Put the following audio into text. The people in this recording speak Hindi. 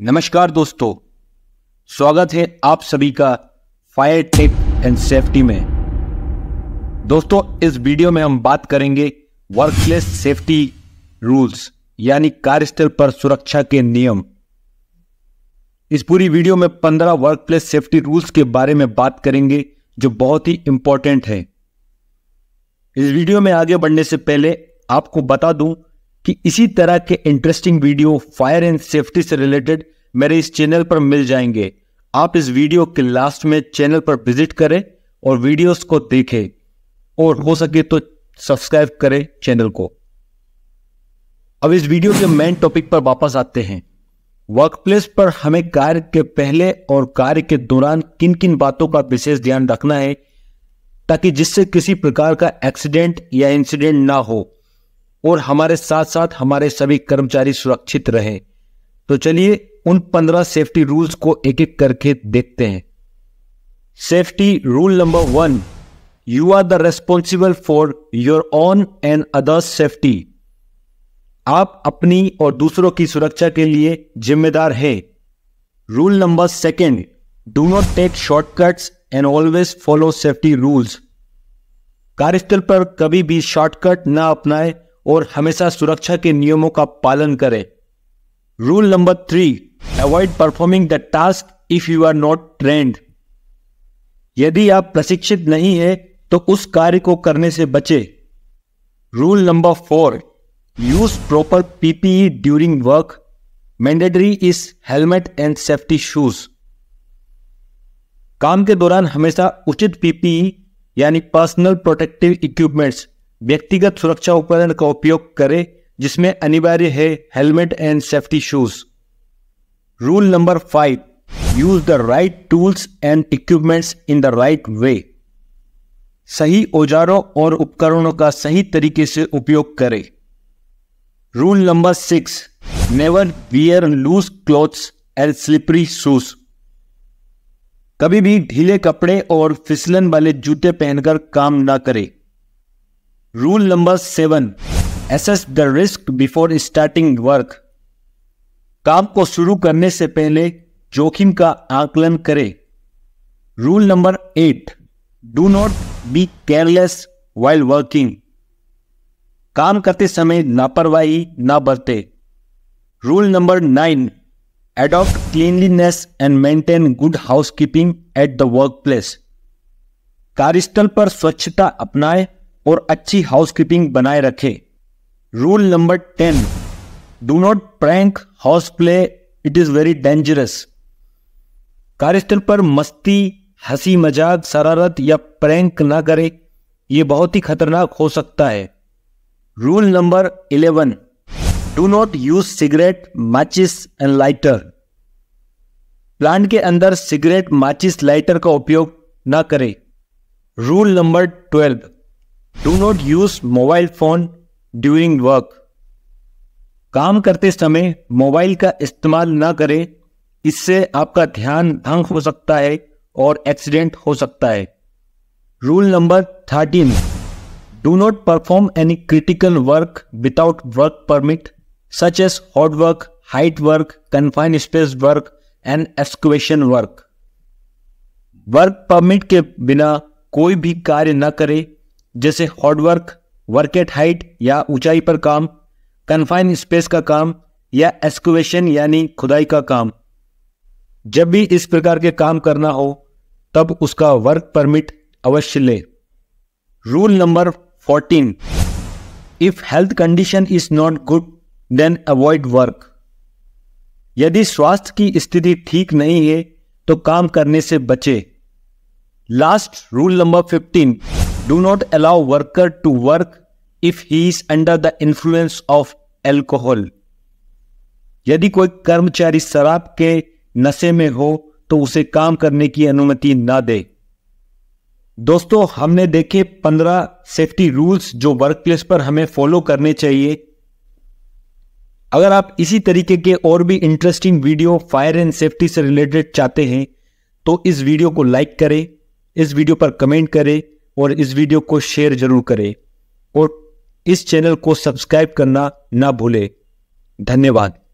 नमस्कार दोस्तों स्वागत है आप सभी का फायर टेप एंड सेफ्टी में दोस्तों इस वीडियो में हम बात करेंगे वर्कप्लेस सेफ्टी रूल्स यानी कार्यस्थल पर सुरक्षा के नियम इस पूरी वीडियो में वर्क वर्कप्लेस सेफ्टी रूल्स के बारे में बात करेंगे जो बहुत ही इंपॉर्टेंट है इस वीडियो में आगे बढ़ने से पहले आपको बता दूं कि इसी तरह के interesting video fire and safety से रिलेटेड मेरे इस चैनल पर मिल जाएंगे आप इस वीडियो के लास्ट में चैनल पर विजिट करें और वीडियोस को देखें और हो सके तो सब्सक्राइब करें चैनल को अब इस वीडियो के मेन टॉपिक पर वापस आते हैं वर्कप्लेस पर हमें कार्य के पहले और कार्य के दौरान किन किन बातों का विशेष ध्यान रखना है ताकि जिससे किसी प्रकार का एक्सीडेंट या इंसिडेंट ना हो और हमारे साथ साथ हमारे सभी कर्मचारी सुरक्षित रहे तो चलिए उन पंद्रह सेफ्टी रूल्स को एक एक करके देखते हैं safety rule number one you are the responsible for your own and others safety आप अपनी और दूसरों की सुरक्षा के लिए जिम्मेदार हैं rule number second do not take shortcuts and always follow safety rules कार्यस्थल पर कभी भी शॉर्टकट ना अपनाएं और हमेशा सुरक्षा के नियमों का पालन करें rule number three avoid performing the task if you are not trained यदि आप प्रशिक्षित नहीं है तो उस कार्य को करने से बचे rule number four use proper PPE during work mandatory is helmet and safety shoes काम के दौरान हमेशा उचित पीपीई e, यानी पर्सनल प्रोटेक्टिव इक्विपमेंट्स व्यक्तिगत सुरक्षा उपकरण का उपयोग करें जिसमें अनिवार्य है helmet and safety shoes rule number five use the right tools and equipments in the right way सही औजारों और उपकरणों का सही तरीके से उपयोग करें rule number six never wear loose clothes and slippery shoes कभी भी ढीले कपड़े और फिसलन वाले जूते पहनकर काम ना करें rule number seven assess the risk before starting work काम को शुरू करने से पहले जोखिम का आकलन करें rule number eight do not be careless while working काम करते समय लापरवाही ना बरते rule number nine adopt cleanliness and maintain good housekeeping at the work place कार्यस्थल पर स्वच्छता अपनाएं और अच्छी हाउस कीपिंग बनाए रखे rule number ten do not prank horse play it is very dangerous कार्यस्थल पर मस्ती हंसी मजाक शरारत या प्रैंक ना करें यह बहुत ही खतरनाक हो सकता है rule number eleven do not use cigarette माचिस एंड लाइटर प्लांट के अंदर सिगरेट माचिस लाइटर का उपयोग ना करें rule number twelve do not use mobile phone during work काम करते समय मोबाइल का इस्तेमाल ना करें इससे आपका ध्यान भंग हो सकता है और एक्सीडेंट हो सकता है rule number thirteen do not perform any critical work without work permit such as hot work height work confine space work and excavation work work permit के बिना कोई भी कार्य न करें जैसे हॉर्डवर्क वर्क एट हाइट या ऊंचाई पर काम कन्फाइन स्पेस का काम या एस्कुवेशन यानी खुदाई का काम जब भी इस प्रकार के काम करना हो तब उसका वर्क परमिट अवश्य ले rule number 14 if health condition is not good then avoid work यदि स्वास्थ्य की स्थिति ठीक नहीं है तो काम करने से बचे last rule number 15 do not allow worker to work if he is under the influence of alcohol यदि कोई कर्मचारी शराब के नशे में हो तो उसे काम करने की अनुमति ना दे दोस्तों हमने देखे पंद्रह सेफ्टी रूल्स जो वर्क प्लेस पर हमें फॉलो करने चाहिए अगर आप इसी तरीके के और भी interesting video fire and safety से रिलेटेड चाहते हैं तो इस वीडियो को लाइक करें इस वीडियो पर कमेंट करें और इस वीडियो को शेयर जरूर करें और इस चैनल को सब्सक्राइब करना ना भूलें धन्यवाद